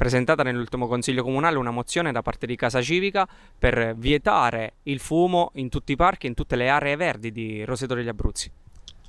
presentata nell'ultimo Consiglio Comunale una mozione da parte di Casa Civica per vietare il fumo in tutti i parchi e in tutte le aree verdi di Roseto degli Abruzzi.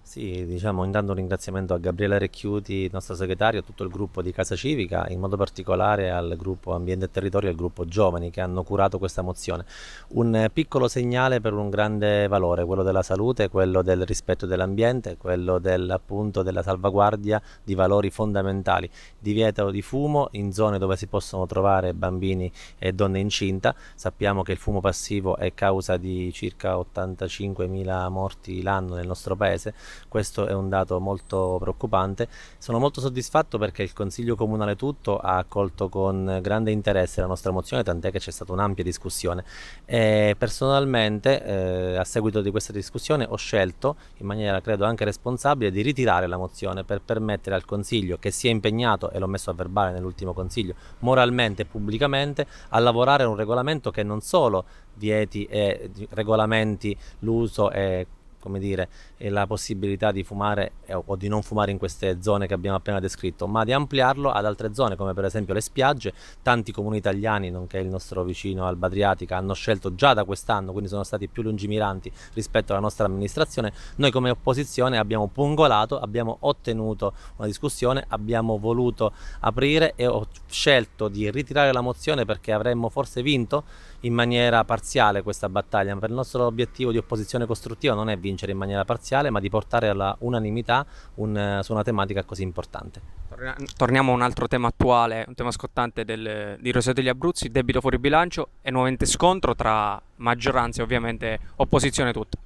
Sì, diciamo intanto un ringraziamento a Gabriele Recchiuti, nostro segretario, a tutto il gruppo di Casa Civica, in modo particolare al gruppo Ambiente e Territorio e al gruppo Giovani che hanno curato questa mozione. Un piccolo segnale per un grande valore, quello della salute, quello del rispetto dell'ambiente, quello del, appunto, della salvaguardia di valori fondamentali, divieto di fumo in zone dove si possono trovare bambini e donne incinta. Sappiamo che il fumo passivo è causa di circa 85.000 morti l'anno nel nostro paese questo è un dato molto preoccupante. Sono molto soddisfatto perché il Consiglio Comunale tutto ha accolto con grande interesse la nostra mozione, tant'è che c'è stata un'ampia discussione. E personalmente, eh, a seguito di questa discussione, ho scelto, in maniera credo anche responsabile, di ritirare la mozione per permettere al Consiglio, che si è impegnato, e l'ho messo a verbale nell'ultimo Consiglio, moralmente e pubblicamente, a lavorare a un regolamento che non solo vieti e regolamenti l'uso e come dire, la possibilità di fumare eh, o di non fumare in queste zone che abbiamo appena descritto, ma di ampliarlo ad altre zone come per esempio le spiagge. Tanti comuni italiani, nonché il nostro vicino Alba Adriatica, hanno scelto già da quest'anno, quindi sono stati più lungimiranti rispetto alla nostra amministrazione. Noi come opposizione abbiamo pungolato, abbiamo ottenuto una discussione, abbiamo voluto aprire e ho scelto di ritirare la mozione perché avremmo forse vinto in maniera parziale questa battaglia, ma per il nostro obiettivo di opposizione costruttiva non è vinto vincere in maniera parziale, ma di portare alla unanimità un, eh, su una tematica così importante. Torniamo a un altro tema attuale, un tema scottante del, di Roseto degli Abruzzi, debito fuori bilancio e nuovamente scontro tra maggioranza e ovviamente opposizione tutta.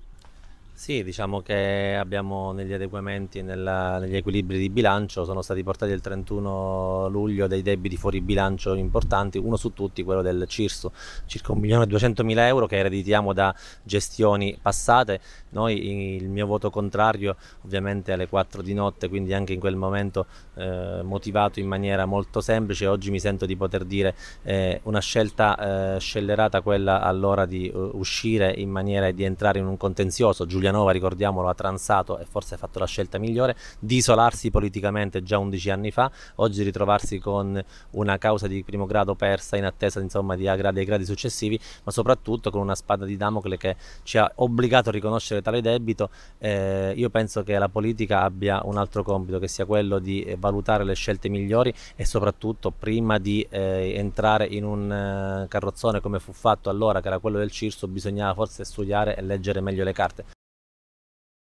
Sì, diciamo che abbiamo negli adeguamenti e nella- negli equilibri di bilancio sono stati portati il 31 luglio dei debiti fuori bilancio importanti, uno su tutti quello del Cirsu, circa 1.200.000 euro che ereditiamo da gestioni passate. Noi, il mio voto contrario ovviamente alle 4 di notte, quindi anche in quel momento eh, motivato in maniera molto semplice, oggi mi sento di poter dire eh, una scelta eh, scellerata quella all'ora di uh, uscire in maniera di entrare in un contenzioso. Giulio Giulianova, ricordiamolo, ha transato e forse ha fatto la scelta migliore di isolarsi politicamente già 11 anni fa, oggi ritrovarsi con una causa di primo grado persa in attesa insomma, di gradi, dei gradi successivi, ma soprattutto con una spada di Damocle che ci ha obbligato a riconoscere tale debito. Eh, io penso che la politica abbia un altro compito che sia quello di eh, valutare le scelte migliori e soprattutto prima di eh, entrare in un eh, carrozzone come fu fatto allora, che era quello del Cirso, bisognava forse studiare e leggere meglio le carte.